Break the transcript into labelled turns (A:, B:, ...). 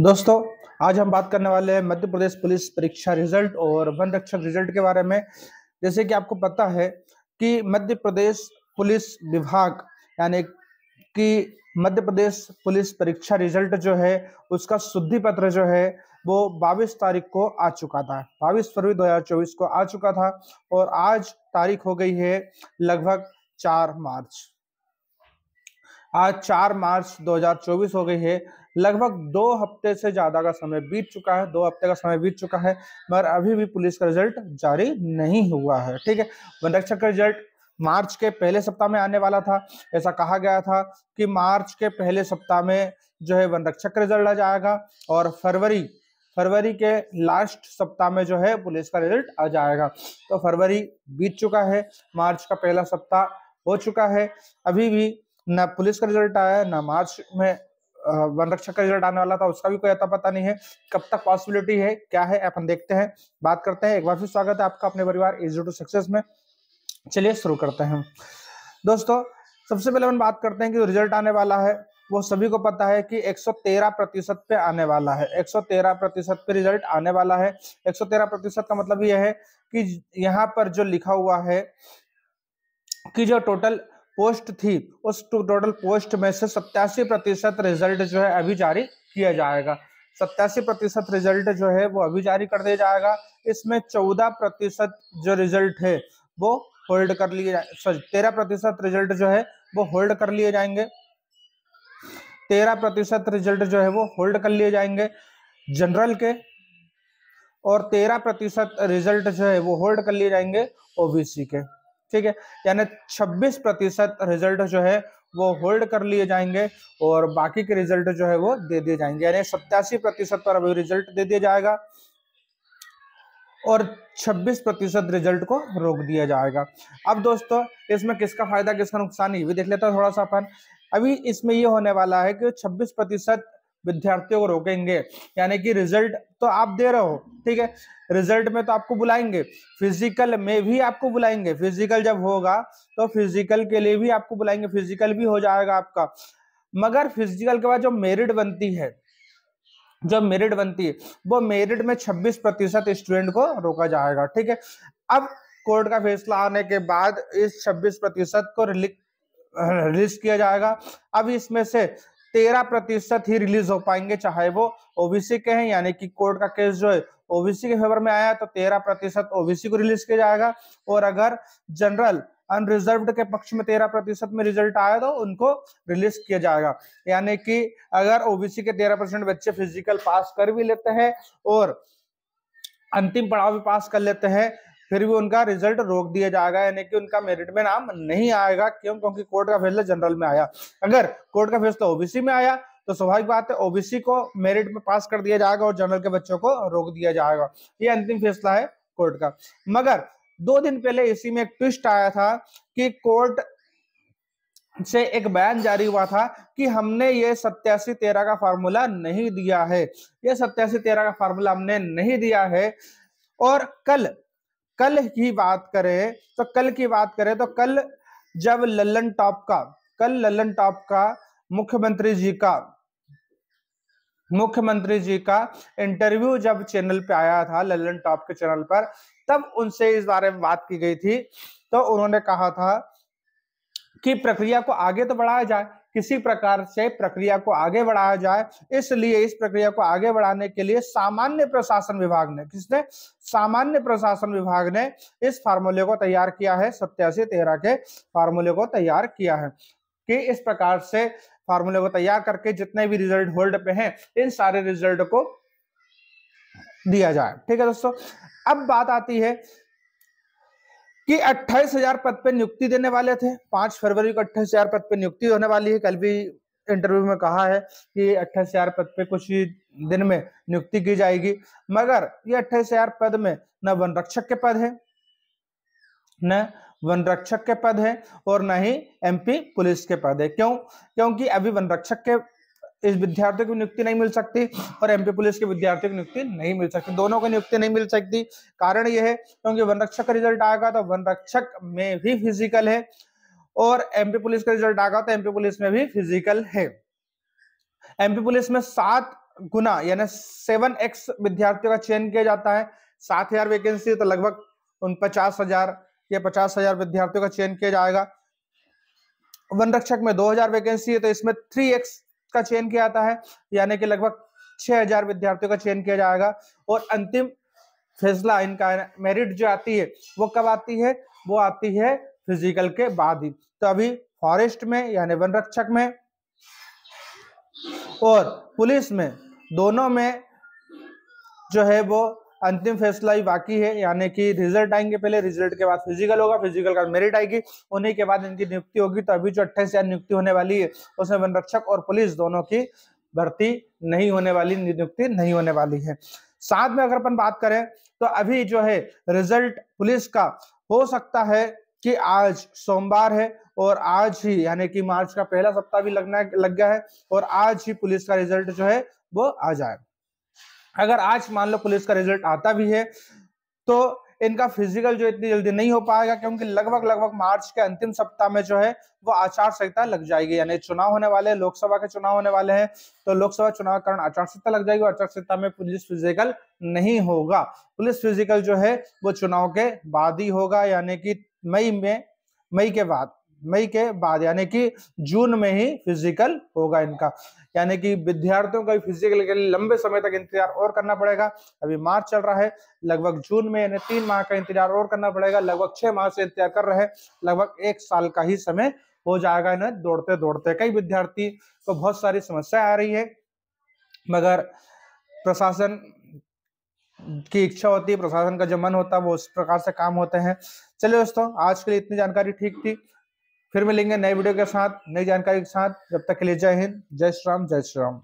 A: दोस्तों आज हम बात करने वाले हैं मध्य प्रदेश पुलिस परीक्षा रिजल्ट और वन रक्षक रिजल्ट के बारे में जैसे कि आपको पता है कि मध्य प्रदेश पुलिस विभाग यानी कि मध्य प्रदेश पुलिस परीक्षा रिजल्ट जो है उसका शुद्धि पत्र जो है वो 22 तारीख को आ चुका था 22 फरवरी 2024 को आ चुका था और आज तारीख हो गई है लगभग चार मार्च आज चार मार्च 2024 हो गई है लगभग दो हफ्ते से ज्यादा का समय बीत चुका है दो हफ्ते का समय बीत चुका है मगर अभी भी पुलिस का रिजल्ट जारी नहीं हुआ है ठीक है वन रक्षक का रिजल्ट मार्च के पहले सप्ताह में आने वाला था ऐसा कहा गया था कि मार्च के पहले सप्ताह में जो है वन रक्षक का रिजल्ट आ जाएगा और फरवरी फरवरी के लास्ट सप्ताह में जो है पुलिस का रिजल्ट आ जाएगा तो फरवरी बीत चुका है मार्च का पहला सप्ताह हो चुका है अभी भी ना पुलिस का रिजल्ट आया ना मार्च में वन रक्षक का रिजल्ट आने वाला था उसका भी कोई अता पता नहीं है कब तक पॉसिबिलिटी है क्या है अपन देखते हैं बात करते हैं एक बार फिर स्वागत है आपका अपने परिवार इज टू सक्सेस में चलिए शुरू करते हैं दोस्तों सबसे पहले अपन बात करते हैं कि रिजल्ट आने वाला है वो सभी को पता है कि 113 प्रतिशत पे आने वाला है 113 प्रतिशत पे रिजल्ट आने वाला है 113 प्रतिशत का मतलब यह है कि यहाँ पर जो लिखा हुआ है कि जो टोटल पोस्ट थी उस टोटल पोस्ट में से सत्तासी प्रतिशत रिजल्ट जो है अभी जारी किया जाएगा सत्तासी प्रतिशत रिजल्ट जो है वो अभी जारी कर दिया जाएगा इसमें चौदह प्रतिशत जो रिजल्ट है वो होल्ड कर लिए सॉरी तेरह प्रतिशत रिजल्ट जो है वो होल्ड कर लिए जाएंगे तेरह प्रतिशत रिजल्ट जो है वो होल्ड कर लिए जाएंगे जनरल के और तेरह प्रतिशत रिजल्ट जो है वो होल्ड कर लिए जाएंगे ओबीसी के ठीक है यानी 26 प्रतिशत रिजल्ट जो है वो होल्ड कर लिए जाएंगे और बाकी के रिजल्ट जो है वो दे दिए जाएंगे यानी सत्तासी प्रतिशत पर अभी रिजल्ट दे दिया जाएगा और 26 प्रतिशत रिजल्ट को रोक दिया जाएगा अब दोस्तों इसमें किसका फायदा किसका नुकसान ये भी देख लेता थोड़ा सा अपन अभी इसमें ये होने वाला है कि 26 प्रतिशत विद्यार्थियों को रोकेंगे यानी कि रिजल्ट तो आप दे रहे हो ठीक है रिजल्ट में तो आपको बुलाएंगे फिजिकल में भी आपको बुलाएंगे फिजिकल जब होगा तो फिजिकल के लिए भी आपको बुलाएंगे फिजिकल भी हो जाएगा आपका मगर फिजिकल के बाद जो मेरिट बनती है जो मेरिट बनती है वो मेरिट में 26 प्रतिशत स्टूडेंट को रोका जाएगा ठीक है अब कोर्ट का फैसला आने के बाद इस 26 प्रतिशत को रिलीज किया जाएगा अब इसमें से तेरह प्रतिशत ही रिलीज हो पाएंगे चाहे वो ओबीसी के हैं यानी कि कोर्ट का केस जो है ओबीसी के फेवर में आया तो तेरह प्रतिशत ओबीसी को रिलीज किया जाएगा और अगर जनरल अनरिजर्व के पक्ष में तेरह प्रतिशत में रिजल्ट आया तो उनको रिलीज किया जाएगा यानी कि अगर ओबीसी के तेरह परसेंट बच्चे फिजिकल पास कर भी लेते हैं और अंतिम पड़ाव भी पास कर लेते हैं फिर भी उनका रिजल्ट रोक दिया जाएगा यानी कि उनका मेरिट में नाम नहीं आएगा क्यों क्योंकि कोर्ट का फैसला जनरल में आया अगर कोर्ट का फैसला ओबीसी तो में आया तो स्वाभाविक बात है ओबीसी को मेरिट में पास कर दिया जाएगा और जनरल के बच्चों को रोक दिया जाएगा ये अंतिम फैसला है कोर्ट का मगर दो दिन पहले इसी में एक ट्विस्ट आया था कि कोर्ट से एक बयान जारी हुआ था कि हमने ये सत्यासी तेरह का फार्मूला नहीं दिया है ये सत्यासी तेरह का फार्मूला हमने नहीं दिया है और कल कल की बात करें तो कल की बात करें तो कल जब लल्लन टॉप का कल लल्लन टॉप का मुख्यमंत्री जी का मुख्यमंत्री जी का इंटरव्यू जब चैनल पे आया था लल्लन टॉप के चैनल पर तब उनसे इस बारे में बात की गई थी तो उन्होंने कहा था कि प्रक्रिया को आगे तो बढ़ाया जाए किसी प्रकार से प्रक्रिया को आगे बढ़ाया जाए इसलिए इस प्रक्रिया को आगे बढ़ाने के लिए सामान्य प्रशासन विभाग ने किसने सामान्य प्रशासन विभाग ने इस फार्मूले को तैयार किया है सत्यासी तेरह के फार्मूले को तैयार किया है कि इस प्रकार से फार्मूले को तैयार करके जितने भी रिजल्ट होल्ड पे हैं इन सारे रिजल्ट को दिया जाए ठीक है दोस्तों अब बात आती है कि अट्ठाईस हजार पद पर नियुक्ति देने वाले थे पांच फरवरी को अट्ठाईस हजार पद पर नियुक्ति होने वाली है कल भी इंटरव्यू में कहा है कि अट्ठाईस हजार पद पे कुछ ही दिन में नियुक्ति की जाएगी मगर ये 28,000 हजार पद में न वन रक्षक के पद है न वन रक्षक के पद है और न ही एमपी पुलिस के पद है क्यों क्योंकि अभी वन रक्षक के इस विद्यार्थियों की नियुक्ति नहीं मिल सकती और एमपी पुलिस के विद्यार्थियों की नियुक्ति नहीं मिल सकती दोनों को नियुक्ति नहीं मिल सकती कारण यह है क्योंकि वन रक्षक का रिजल्ट आएगा तो वन रक्षक में भी फिजिकल है और एमपी पुलिस का रिजल्ट आएगा तो एमपी पुलिस में भी फिजिकल है एमपी पुलिस में सात गुना यानी सेवन एक्स विद्यार्थियों का चयन किया जाता है सात हजार वैकेंसी तो लगभग उन पचास हजार या पचास हजार विद्यार्थियों का चयन किया जाएगा वन रक्षक में दो हजार वैकेंसी है तो इसमें थ्री एक्स का चयन किया जाता है यानी कि लगभग 6000 विद्यार्थियों का चयन किया जाएगा और अंतिम फैसला इनका मेरिट जो आती है वो कब आती है वो आती है फिजिकल के बाद ही तो अभी फॉरेस्ट में यानी वन रक्षक में और पुलिस में दोनों में जो है वो अंतिम फैसला ही बाकी है यानी कि रिजल्ट आएंगे पहले रिजल्ट के बाद फिजिकल होगा फिजिकल का मेरिट आएगी उन्हीं के बाद इनकी नियुक्ति होगी तो अभी जो अट्ठाईस हजार नियुक्ति होने वाली है उसमें वन रक्षक और पुलिस दोनों की भर्ती नहीं होने वाली नियुक्ति नहीं होने वाली है साथ में अगर अपन बात करें तो अभी जो है रिजल्ट पुलिस का हो सकता है कि आज सोमवार है और आज ही यानी कि मार्च का पहला सप्ताह भी लगना लग गया है और आज ही पुलिस का रिजल्ट जो है वो आ जाए अगर आज मान लो पुलिस का रिजल्ट आता भी है तो इनका फिजिकल जो इतनी जल्दी नहीं हो पाएगा क्योंकि लगभग लगभग मार्च के अंतिम सप्ताह में जो है वो आचार संहिता लग जाएगी यानी चुनाव होने वाले लोकसभा के चुनाव होने वाले हैं तो लोकसभा चुनाव कारण आचार संहिता लग जाएगी आचार संहिता में पुलिस फिजिकल नहीं होगा पुलिस फिजिकल जो है वो चुनाव के बाद ही होगा यानी कि मई में मई के बाद मई के बाद यानी कि जून में ही फिजिकल होगा इनका यानी कि विद्यार्थियों का फिजिकल के लिए लंबे समय तक इंतजार और करना पड़ेगा अभी मार्च चल रहा है लगभग जून में यानी तीन माह का इंतजार और करना पड़ेगा लगभग छह माह से इंतजार कर रहे हैं लगभग एक साल का ही समय हो जाएगा इन्हें दौड़ते दौड़ते कई विद्यार्थी को बहुत सारी समस्या आ रही है मगर प्रशासन की इच्छा होती है प्रशासन का जो मन होता है वो उस प्रकार से काम होते हैं चलिए दोस्तों आज के लिए इतनी जानकारी ठीक थी फिर मिलेंगे नए वीडियो के साथ नई जानकारी के साथ जब तक के लिए जय हिंद जय श्री राम जय श्री राम